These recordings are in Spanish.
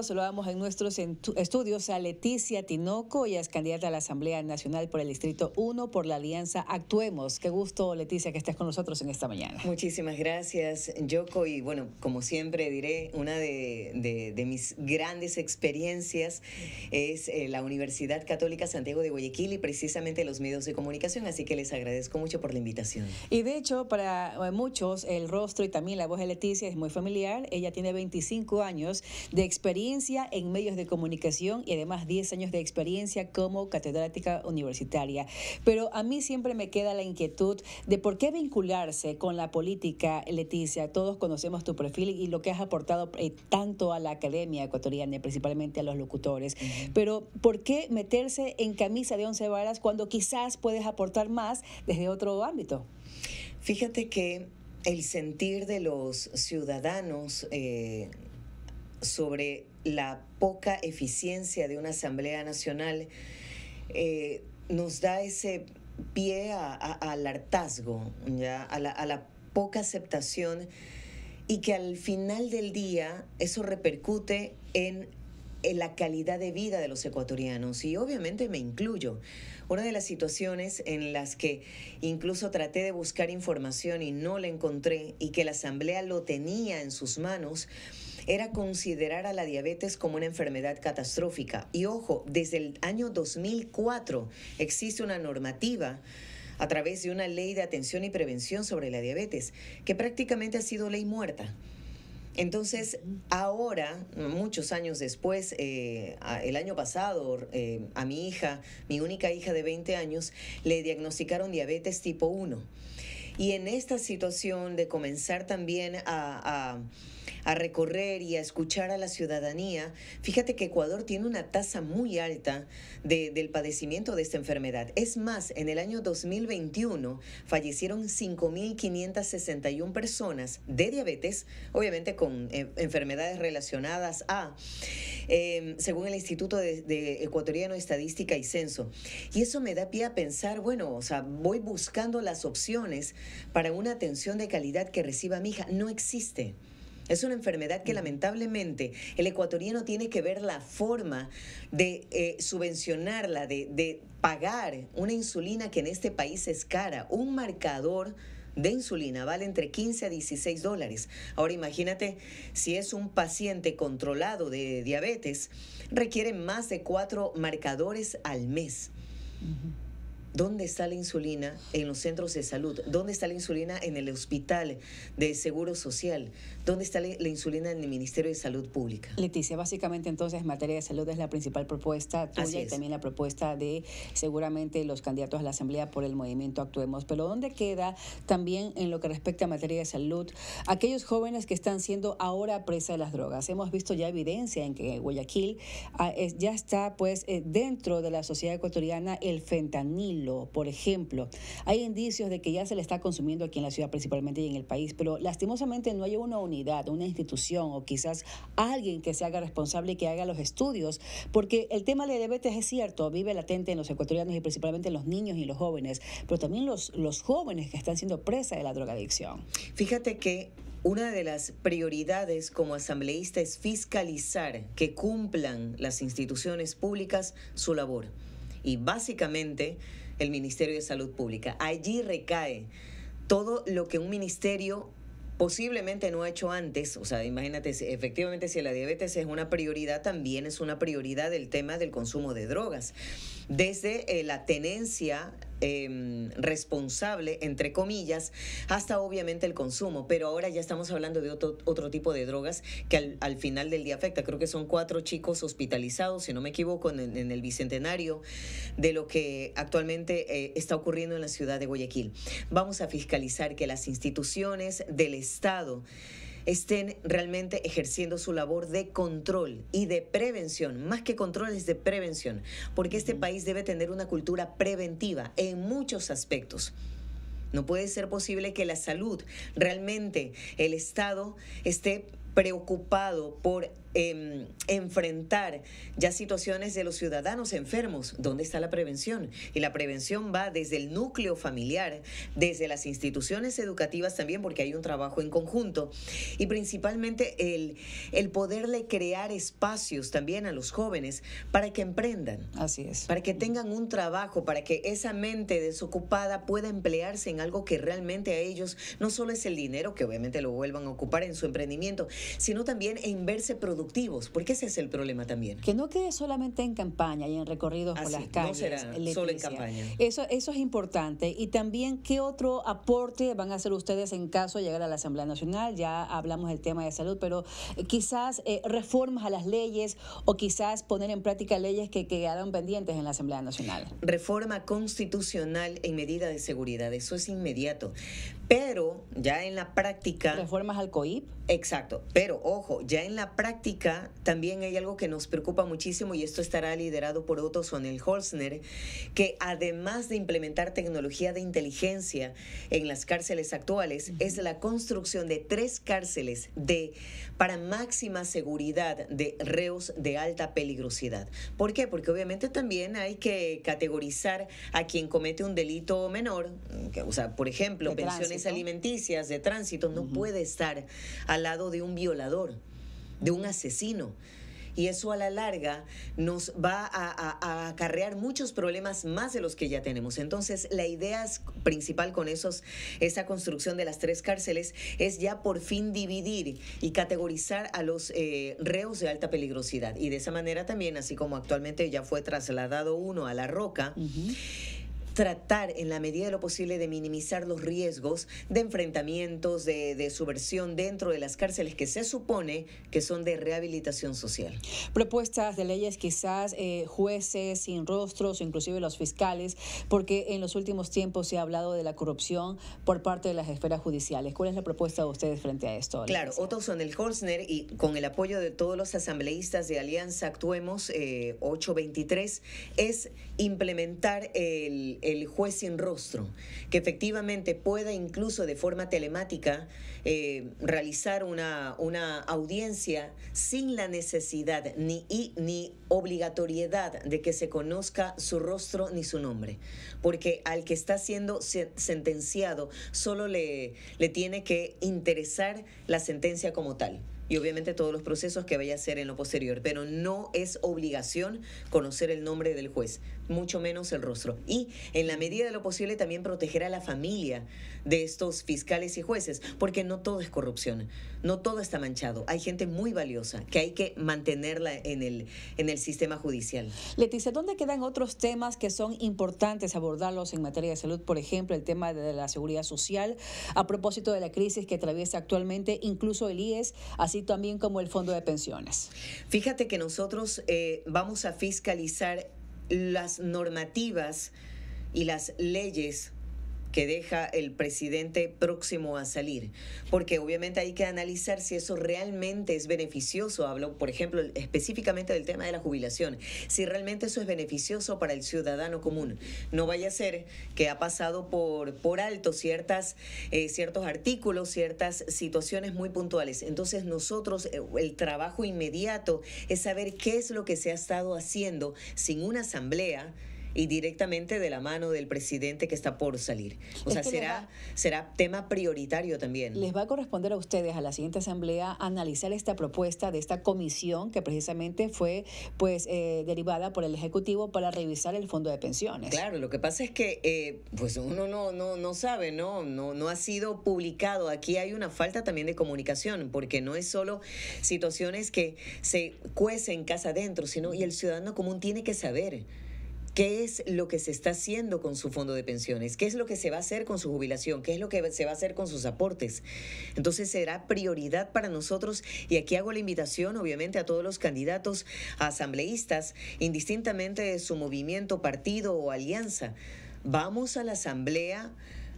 Saludamos en nuestros estudios a Leticia Tinoco, ella es candidata a la Asamblea Nacional por el Distrito 1 por la Alianza Actuemos. Qué gusto, Leticia, que estés con nosotros en esta mañana. Muchísimas gracias, Yoko. Y bueno, como siempre diré, una de, mis grandes experiencias es eh, la Universidad Católica Santiago de Guayaquil y precisamente los medios de comunicación, así que les agradezco mucho por la invitación. Y de hecho, para eh, muchos, el rostro y también la voz de Leticia es muy familiar. Ella tiene 25 años de experiencia en medios de comunicación y además 10 años de experiencia como catedrática universitaria. Pero a mí siempre me queda la inquietud de por qué vincularse con la política, Leticia. Todos conocemos tu perfil y lo que has aportado eh, tanto a la academia ecuatoriana principalmente a los locutores. Pero ¿por qué meterse en camisa de once varas cuando quizás puedes aportar más desde otro ámbito? Fíjate que el sentir de los ciudadanos eh, sobre la poca eficiencia de una Asamblea Nacional eh, nos da ese pie al hartazgo, A, la, poca aceptación y que al final del día eso repercute en en la calidad de vida de los ecuatorianos y obviamente me incluyo. Una de las situaciones en las que incluso traté de buscar información y no la encontré y que la Asamblea lo tenía en sus manos era considerar a la diabetes como una enfermedad catastrófica. Y ojo, desde el año 2004 existe una normativa a través de una ley de atención y prevención sobre la diabetes, que prácticamente ha sido ley muerta. Entonces, ahora, muchos años después, eh, el año pasado, eh, a mi hija, mi única hija de 20 años, le diagnosticaron diabetes tipo 1. Y en esta situación de comenzar también a, recorrer y a escuchar a la ciudadanía, fíjate que Ecuador tiene una tasa muy alta de, del padecimiento de esta enfermedad. Es más, en el año 2021 fallecieron 5.561 personas de diabetes, obviamente con eh, enfermedades relacionadas a, em, según el Instituto de, Ecuatoriano de Estadística y Censo. Y eso me da pie a pensar, bueno, o sea, voy buscando las opciones para una atención de calidad que reciba mi hija no existe. Es una enfermedad que lamentablemente el ecuatoriano tiene que ver la forma de eh, subvencionarla, de, pagar una insulina que en este país es cara, un marcador de insulina vale entre 15 a 16 dólares. Ahora imagínate si es un paciente controlado de diabetes, requiere más de cuatro marcadores al mes. ¿Dónde está la insulina en los centros de salud? ¿Dónde está la insulina en el hospital de seguro social? ¿Dónde está la insulina en el Ministerio de Salud Pública? Leticia, básicamente entonces materia de salud es la principal propuesta tuya y también la propuesta de seguramente los candidatos a la Asamblea por el movimiento Actuemos. Pero ¿dónde queda también en lo que respecta a materia de salud aquellos jóvenes que están siendo ahora presa de las drogas? Hemos visto ya evidencia en que Guayaquil ah, ya está pues eh, dentro de la sociedad ecuatoriana el fentanil por ejemplo. Hay indicios de que ya se le está consumiendo aquí en la ciudad principalmente y en el país, pero lastimosamente no hay una unidad, una institución o quizás alguien que se haga responsable y que haga los estudios, porque el tema de diabetes es cierto, vive latente en los ecuatorianos y principalmente en los niños y los jóvenes, pero también los, los jóvenes que están siendo presa de la drogadicción. Fíjate que una de las prioridades como asambleísta es fiscalizar que cumplan las instituciones públicas su labor. Y básicamente el Ministerio de Salud Pública. Allí recae todo lo que un ministerio posiblemente no ha hecho antes, o sea, imagínate, efectivamente si la diabetes es una prioridad, también es una prioridad el tema del consumo de drogas. Desde eh, la tenencia Em, responsable, entre comillas, hasta obviamente el consumo, pero ahora ya estamos hablando de otro, otro tipo de drogas que al, final del día afecta. Creo que son cuatro chicos hospitalizados, si no me equivoco, en, el Bicentenario de lo que actualmente eh, está ocurriendo en la ciudad de Guayaquil. Vamos a fiscalizar que las instituciones del Estado estén realmente ejerciendo su labor de control y de prevención, más que controles de prevención, porque este país debe tener una cultura preventiva en muchos aspectos. No puede ser posible que la salud, realmente el Estado esté preocupado por Em, enfrentar ya situaciones de los ciudadanos enfermos. ¿Dónde está la prevención? Y la prevención va desde el núcleo familiar, desde las instituciones educativas también, porque hay un trabajo en conjunto. Y principalmente el, el poderle crear espacios también a los jóvenes para que emprendan. Así es. Para que tengan un trabajo, para que esa mente desocupada pueda emplearse en algo que realmente a ellos no solo es el dinero, que obviamente lo vuelvan a ocupar en su emprendimiento, sino también en verse productivos porque ese es el problema también. Que no quede solamente en campaña y en recorridos por las calles. No será solo en campaña. Eso, es importante. Y también, ¿qué otro aporte van a hacer ustedes en caso de llegar a la Asamblea Nacional? Ya hablamos del tema de salud, pero eh, quizás eh, reformas a las leyes o quizás poner en práctica leyes que quedaron pendientes en la Asamblea Nacional. Reforma constitucional en medida de seguridad, eso es inmediato. Pero ya en la práctica... Reformas al COIP Exacto, pero ojo, ya en la práctica también hay algo que nos preocupa muchísimo y esto estará liderado por Otto Sonel Holzner, que además de implementar tecnología de inteligencia en las cárceles actuales, es la construcción de tres cárceles de, para máxima seguridad de reos de alta peligrosidad. ¿Por qué? Porque obviamente también hay que categorizar a quien comete un delito menor, o sea, por ejemplo, pensiones alimenticias de tránsito, no puede estar a lado de un violador, de un asesino. Y eso a la larga nos va a, acarrear muchos problemas más de los que ya tenemos. Entonces, la idea principal con esos, esa construcción de las tres cárceles es ya por fin dividir y categorizar a los eh, reos de alta peligrosidad. Y de esa manera también, así como actualmente ya fue trasladado uno a la roca, tratar en la medida de lo posible de minimizar los riesgos de enfrentamientos, de, subversión dentro de las cárceles que se supone que son de rehabilitación social. Propuestas de leyes quizás eh, jueces sin rostros, inclusive los fiscales, porque en los últimos tiempos se ha hablado de la corrupción por parte de las esferas judiciales. ¿Cuál es la propuesta de ustedes frente a esto? Claro, son el Horsner y con el apoyo de todos los asambleístas de Alianza Actuemos 823 eh, es implementar el el juez sin rostro, que efectivamente pueda incluso de forma telemática eh, realizar una, una audiencia sin la necesidad ni, ni obligatoriedad de que se conozca su rostro ni su nombre, porque al que está siendo sentenciado solo le, le tiene que interesar la sentencia como tal y obviamente todos los procesos que vaya a ser en lo posterior, pero no es obligación conocer el nombre del juez, mucho menos el rostro. Y en la medida de lo posible también proteger a la familia de estos fiscales y jueces, porque no todo es corrupción, no todo está manchado, hay gente muy valiosa que hay que mantenerla en el, en el sistema judicial. Leticia, ¿dónde quedan otros temas que son importantes abordarlos en materia de salud? Por ejemplo, el tema de la seguridad social, a propósito de la crisis que atraviesa actualmente incluso el IES, así también como el Fondo de Pensiones. Fíjate que nosotros eh, vamos a fiscalizar las normativas y las leyes que deja el presidente próximo a salir, porque obviamente hay que analizar si eso realmente es beneficioso, hablo por ejemplo específicamente del tema de la jubilación, si realmente eso es beneficioso para el ciudadano común. No vaya a ser que ha pasado por, por alto ciertas, eh, ciertos artículos, ciertas situaciones muy puntuales. Entonces nosotros, eh, el trabajo inmediato es saber qué es lo que se ha estado haciendo sin una asamblea, y directamente de la mano del presidente que está por salir. O sea, será, tema prioritario también. Les va a corresponder a ustedes, a la siguiente asamblea, analizar esta propuesta de esta comisión que precisamente fue pues eh, derivada por el Ejecutivo para revisar el fondo de pensiones. Claro, lo que pasa es que eh, pues uno no, no, no sabe, ¿no? No, no ha sido publicado. Aquí hay una falta también de comunicación, porque no es solo situaciones que se cuecen casa adentro, sino y el ciudadano común tiene que saber. ¿Qué es lo que se está haciendo con su fondo de pensiones? ¿Qué es lo que se va a hacer con su jubilación? ¿Qué es lo que se va a hacer con sus aportes? Entonces será prioridad para nosotros y aquí hago la invitación obviamente a todos los candidatos asambleístas, indistintamente de su movimiento, partido o alianza. Vamos a la asamblea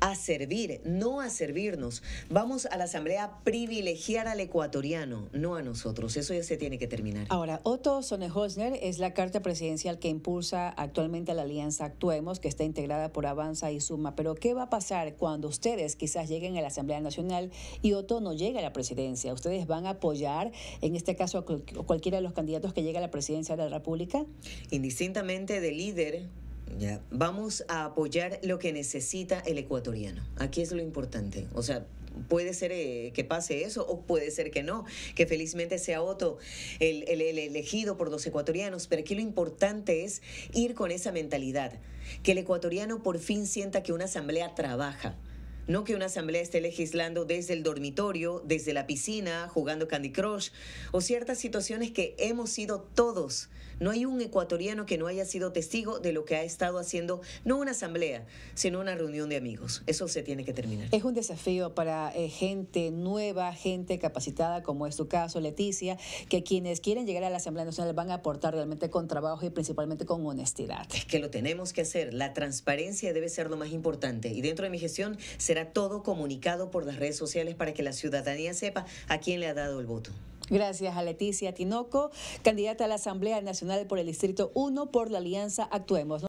a servir, no a servirnos. Vamos a la Asamblea a privilegiar al ecuatoriano, no a nosotros. Eso ya se tiene que terminar. Ahora, Otto Sonehosner es la carta presidencial que impulsa actualmente la Alianza Actuemos, que está integrada por Avanza y Suma. Pero, ¿qué va a pasar cuando ustedes quizás lleguen a la Asamblea Nacional y Otto no llegue a la presidencia? ¿Ustedes van a apoyar, en este caso, a cualquiera de los candidatos que llegue a la presidencia de la República? Indistintamente de líder Vamos a apoyar lo que necesita el ecuatoriano. Aquí es lo importante. O sea, puede ser eh, que pase eso o puede ser que no, que felizmente sea Otto el, el, elegido por los ecuatorianos, pero aquí lo importante es ir con esa mentalidad, que el ecuatoriano por fin sienta que una asamblea trabaja no que una asamblea esté legislando desde el dormitorio, desde la piscina, jugando Candy Crush o ciertas situaciones que hemos sido todos. No hay un ecuatoriano que no haya sido testigo de lo que ha estado haciendo, no una asamblea, sino una reunión de amigos. Eso se tiene que terminar. Es un desafío para eh, gente nueva, gente capacitada, como es tu caso, Leticia, que quienes quieren llegar a la Asamblea Nacional van a aportar realmente con trabajo y principalmente con honestidad. Es que lo tenemos que hacer. La transparencia debe ser lo más importante. Y dentro de mi gestión se todo comunicado por las redes sociales para que la ciudadanía sepa a quién le ha dado el voto. Gracias a Leticia Tinoco, candidata a la Asamblea Nacional por el Distrito 1 por la Alianza Actuemos.